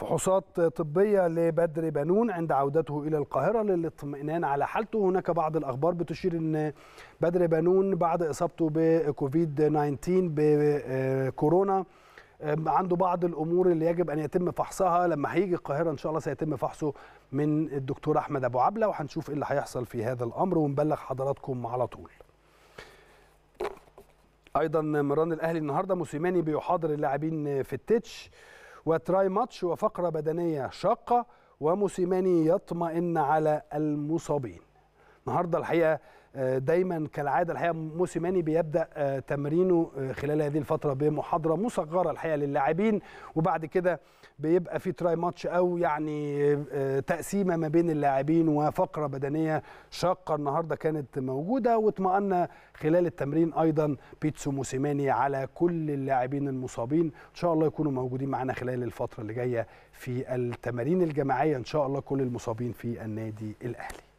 فحوصات طبية لبدر بنون عند عودته إلى القاهرة للاطمئنان على حالته هناك بعض الأخبار بتشير أن بدر بنون بعد إصابته بكوفيد 19 بكورونا عنده بعض الامور اللي يجب ان يتم فحصها لما هيجي القاهره ان شاء الله سيتم فحصه من الدكتور احمد ابو عبله وهنشوف ايه اللي هيحصل في هذا الامر ونبلغ حضراتكم على طول ايضا مران الاهلي النهارده موسيماني بيحاضر اللاعبين في التتش وتراي ماتش وفقرة بدنية شاقة وموسيماني يطمئن على المصابين النهارده الحقيقه دايما كالعاده الحقيقه موسيماني بيبدا آه، تمرينه آه، خلال هذه الفتره بمحاضره مصغره الحقيقه للاعبين وبعد كده بيبقى في تراي ماتش او يعني آه، تقسيمه ما بين اللاعبين وفقره بدنيه شاقه النهارده كانت موجوده واطمأن خلال التمرين ايضا بيتسو موسيماني على كل اللاعبين المصابين ان شاء الله يكونوا موجودين معنا خلال الفتره اللي جايه في التمارين الجماعيه ان شاء الله كل المصابين في النادي الاهلي